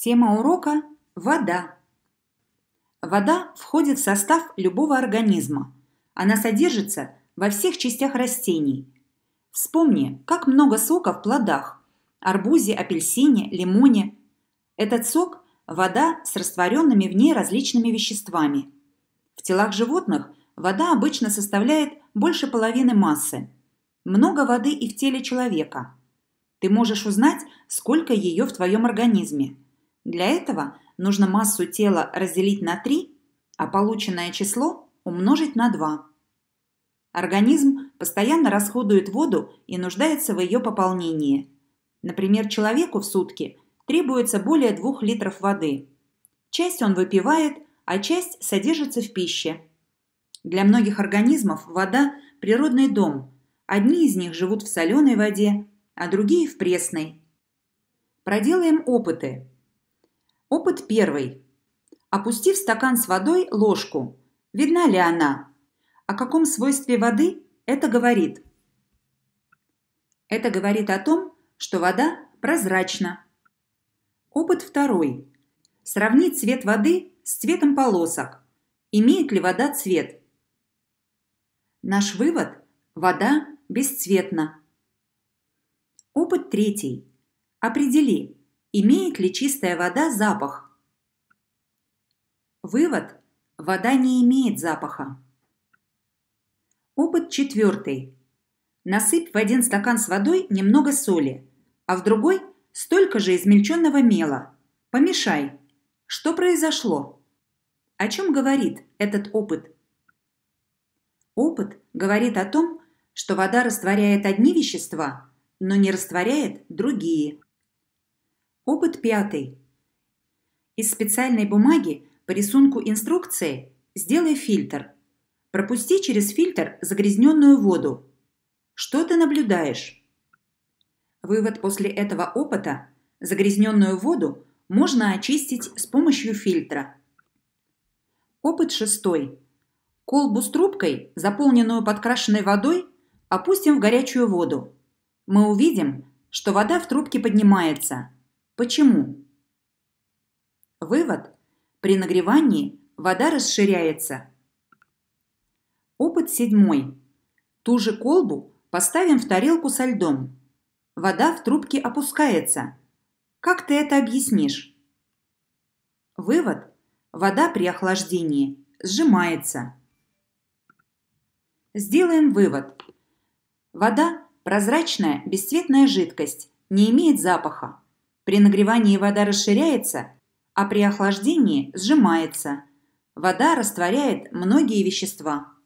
Тема урока – вода. Вода входит в состав любого организма. Она содержится во всех частях растений. Вспомни, как много сока в плодах – арбузе, апельсине, лимоне. Этот сок – вода с растворенными в ней различными веществами. В телах животных вода обычно составляет больше половины массы. Много воды и в теле человека. Ты можешь узнать, сколько ее в твоем организме – для этого нужно массу тела разделить на 3, а полученное число умножить на 2. Организм постоянно расходует воду и нуждается в ее пополнении. Например, человеку в сутки требуется более 2 литров воды. Часть он выпивает, а часть содержится в пище. Для многих организмов вода – природный дом. Одни из них живут в соленой воде, а другие – в пресной. Проделаем опыты – Опыт первый. Опустив стакан с водой ложку. Видна ли она? О каком свойстве воды это говорит? Это говорит о том, что вода прозрачна. Опыт второй. Сравни цвет воды с цветом полосок. Имеет ли вода цвет? Наш вывод – вода бесцветна. Опыт третий. Определи, Имеет ли чистая вода запах? Вывод. Вода не имеет запаха. Опыт четвертый. Насыпь в один стакан с водой немного соли, а в другой столько же измельченного мела. Помешай. Что произошло? О чем говорит этот опыт? Опыт говорит о том, что вода растворяет одни вещества, но не растворяет другие. Опыт пятый. Из специальной бумаги по рисунку инструкции сделай фильтр. Пропусти через фильтр загрязненную воду. Что ты наблюдаешь? Вывод после этого опыта – загрязненную воду можно очистить с помощью фильтра. Опыт шестой. Колбу с трубкой, заполненную подкрашенной водой, опустим в горячую воду. Мы увидим, что вода в трубке поднимается – Почему? Вывод. При нагревании вода расширяется. Опыт седьмой. Ту же колбу поставим в тарелку со льдом. Вода в трубке опускается. Как ты это объяснишь? Вывод. Вода при охлаждении сжимается. Сделаем вывод. Вода – прозрачная, бесцветная жидкость, не имеет запаха, при нагревании вода расширяется, а при охлаждении сжимается. Вода растворяет многие вещества.